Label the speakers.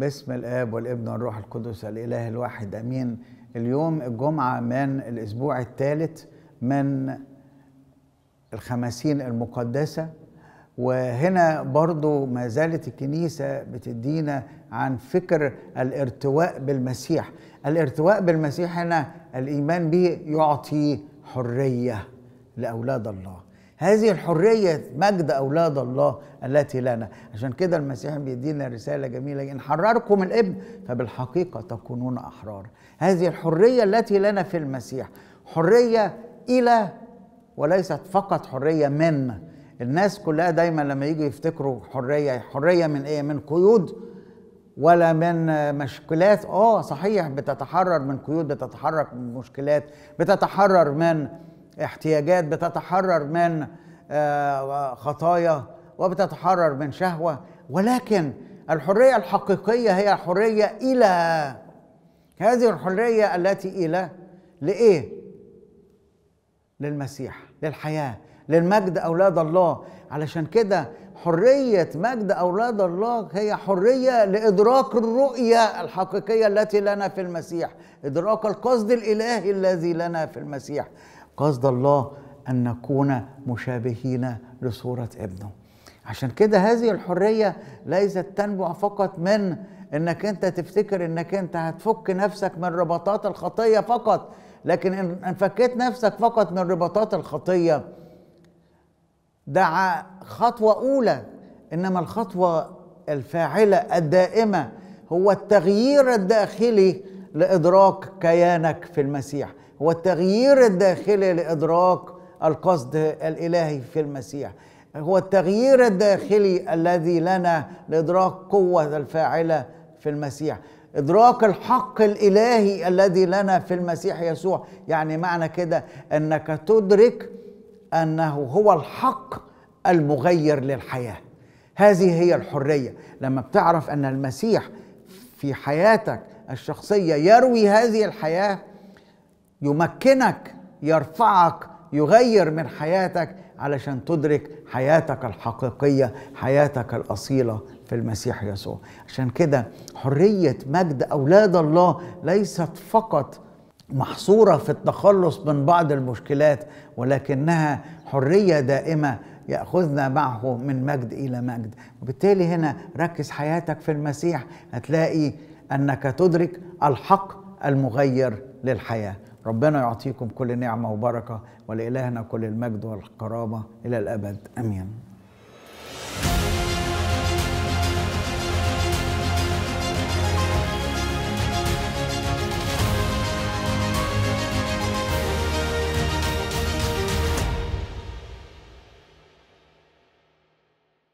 Speaker 1: باسم الاب والابن والروح القدس الاله الواحد امين اليوم الجمعه من الاسبوع الثالث من الخمسين المقدسه وهنا برضو ما زالت الكنيسة بتدينا عن فكر الارتواء بالمسيح الارتواء بالمسيح هنا الإيمان به يعطي حرية لأولاد الله هذه الحرية مجد أولاد الله التي لنا عشان كده المسيح بيدينا رسالة جميلة إن حرركم الإبن فبالحقيقة تكونون أحرار هذه الحرية التي لنا في المسيح حرية إلى وليست فقط حرية من الناس كلها دايما لما يجوا يفتكروا حرية حرية من إيه من قيود ولا من مشكلات اه صحيح بتتحرر من قيود بتتحرر من مشكلات بتتحرر من احتياجات بتتحرر من آه، خطايا وبتتحرر من شهوه ولكن الحريه الحقيقيه هي حريه الى هذه الحريه التي الى لايه للمسيح للحياه للمجد اولاد الله علشان كده حريه مجد اولاد الله هي حريه لادراك الرؤيه الحقيقيه التي لنا في المسيح ادراك القصد الالهي الذي لنا في المسيح قصد الله أن نكون مشابهين لصورة ابنه عشان كده هذه الحرية ليست تنبع فقط من انك انت تفتكر انك انت هتفك نفسك من ربطات الخطية فقط لكن ان فكيت نفسك فقط من ربطات الخطية ده خطوة أولى إنما الخطوة الفاعلة الدائمة هو التغيير الداخلي لإدراك كيانك في المسيح هو التغيير الداخلي لادراك القصد الالهي في المسيح هو التغيير الداخلي الذي لنا لادراك قوه الفاعله في المسيح ادراك الحق الالهي الذي لنا في المسيح يسوع يعني معنى كده انك تدرك انه هو الحق المغير للحياه هذه هي الحريه لما بتعرف ان المسيح في حياتك الشخصيه يروي هذه الحياه يمكنك يرفعك يغير من حياتك علشان تدرك حياتك الحقيقيه حياتك الاصيله في المسيح يسوع عشان كده حريه مجد اولاد الله ليست فقط محصوره في التخلص من بعض المشكلات ولكنها حريه دائمه ياخذنا معه من مجد الى مجد وبالتالي هنا ركز حياتك في المسيح هتلاقي انك تدرك الحق المغير للحياه ربنا يعطيكم كل نعمة وبركة ولإلهنا كل المجد والكرامة إلى الأبد أمين